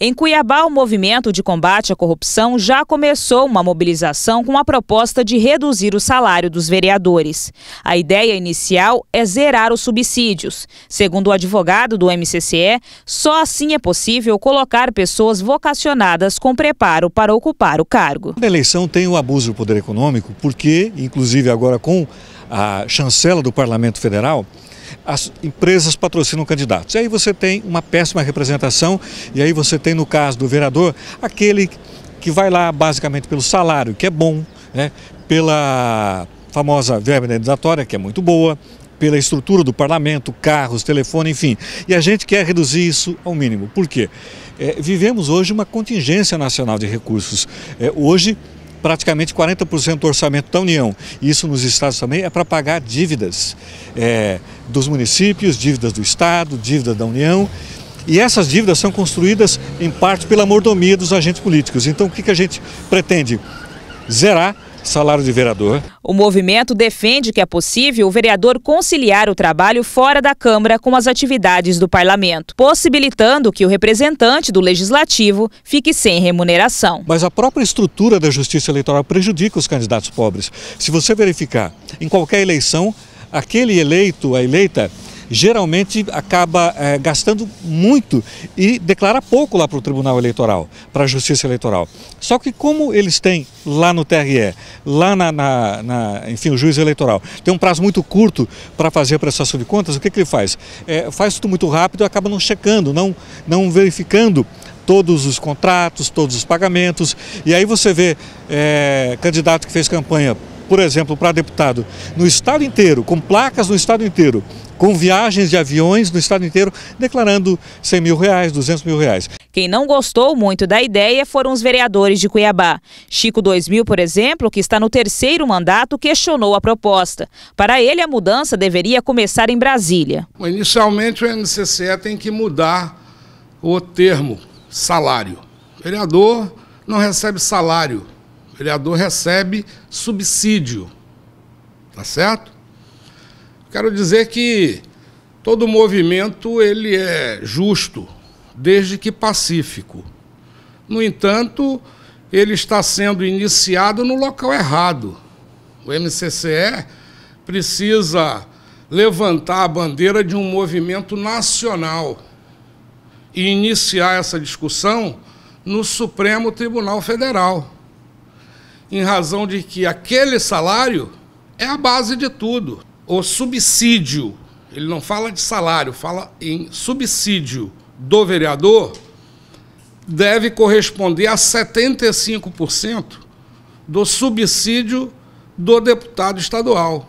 Em Cuiabá, o movimento de combate à corrupção já começou uma mobilização com a proposta de reduzir o salário dos vereadores. A ideia inicial é zerar os subsídios. Segundo o advogado do MCCE, só assim é possível colocar pessoas vocacionadas com preparo para ocupar o cargo. Na eleição tem o abuso do poder econômico, porque, inclusive agora com a chancela do Parlamento Federal, as empresas patrocinam candidatos. E aí você tem uma péssima representação, e aí você tem, no caso do vereador, aquele que vai lá basicamente pelo salário, que é bom, né? pela famosa verba indenizatória, que é muito boa, pela estrutura do parlamento, carros, telefone, enfim. E a gente quer reduzir isso ao mínimo. Por quê? É, vivemos hoje uma contingência nacional de recursos. É, hoje, praticamente 40% do orçamento da União, e isso nos estados também, é para pagar dívidas é, dos municípios, dívidas do Estado, dívidas da União. E essas dívidas são construídas, em parte, pela mordomia dos agentes políticos. Então, o que, que a gente pretende? Zerar salário de vereador. O movimento defende que é possível o vereador conciliar o trabalho fora da Câmara com as atividades do parlamento, possibilitando que o representante do legislativo fique sem remuneração. Mas a própria estrutura da justiça eleitoral prejudica os candidatos pobres. Se você verificar, em qualquer eleição, aquele eleito, a eleita, geralmente acaba é, gastando muito e declara pouco lá para o Tribunal Eleitoral, para a Justiça Eleitoral. Só que como eles têm lá no TRE, lá na, na, na enfim, o juiz eleitoral, tem um prazo muito curto para fazer a prestação de contas, o que, que ele faz? É, faz tudo muito rápido e acaba não checando, não, não verificando todos os contratos, todos os pagamentos. E aí você vê é, candidato que fez campanha, por exemplo, para deputado, no estado inteiro, com placas no estado inteiro, com viagens de aviões no estado inteiro, declarando 100 mil reais, 200 mil reais. Quem não gostou muito da ideia foram os vereadores de Cuiabá. Chico 2000, por exemplo, que está no terceiro mandato, questionou a proposta. Para ele, a mudança deveria começar em Brasília. Inicialmente, o NCCE tem que mudar o termo salário. O vereador não recebe salário, o vereador recebe subsídio. Tá certo? Quero dizer que todo movimento ele é justo, desde que pacífico. No entanto, ele está sendo iniciado no local errado. O MCCE precisa levantar a bandeira de um movimento nacional e iniciar essa discussão no Supremo Tribunal Federal, em razão de que aquele salário é a base de tudo o subsídio, ele não fala de salário, fala em subsídio do vereador, deve corresponder a 75% do subsídio do deputado estadual.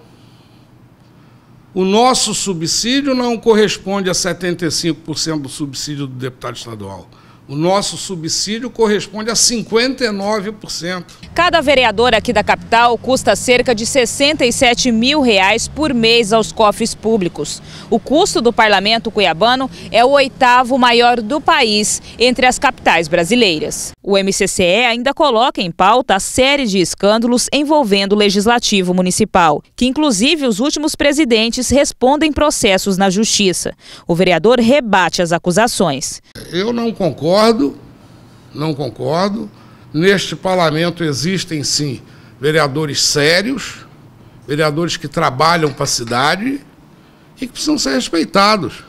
O nosso subsídio não corresponde a 75% do subsídio do deputado estadual. O nosso subsídio corresponde a 59%. Cada vereador aqui da capital custa cerca de 67 mil reais por mês aos cofres públicos. O custo do parlamento cuiabano é o oitavo maior do país entre as capitais brasileiras. O MCCE ainda coloca em pauta a série de escândalos envolvendo o Legislativo Municipal, que inclusive os últimos presidentes respondem processos na Justiça. O vereador rebate as acusações. Eu não concordo, não concordo. Neste parlamento existem sim vereadores sérios, vereadores que trabalham para a cidade e que precisam ser respeitados.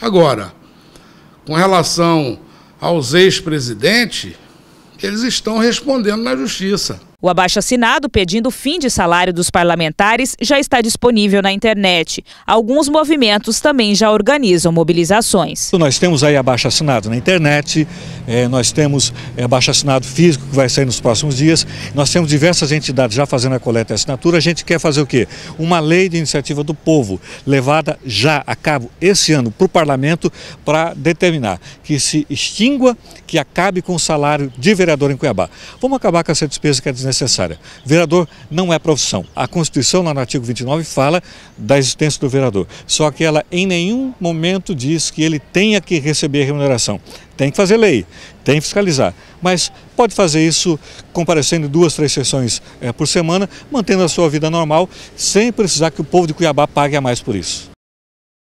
Agora, com relação aos ex-presidentes, eles estão respondendo na justiça. O abaixo-assinado pedindo fim de salário dos parlamentares já está disponível na internet. Alguns movimentos também já organizam mobilizações. Então, nós temos aí abaixo-assinado na internet, eh, nós temos eh, abaixo-assinado físico que vai sair nos próximos dias, nós temos diversas entidades já fazendo a coleta e assinatura. A gente quer fazer o quê? Uma lei de iniciativa do povo, levada já a cabo esse ano para o parlamento, para determinar que se extingua, que acabe com o salário de vereador em Cuiabá. Vamos acabar com essa despesa que é desnecessária necessária. Vereador não é profissão. A Constituição, lá no artigo 29, fala da existência do vereador. Só que ela em nenhum momento diz que ele tenha que receber remuneração. Tem que fazer lei, tem que fiscalizar. Mas pode fazer isso comparecendo duas, três sessões é, por semana, mantendo a sua vida normal, sem precisar que o povo de Cuiabá pague a mais por isso.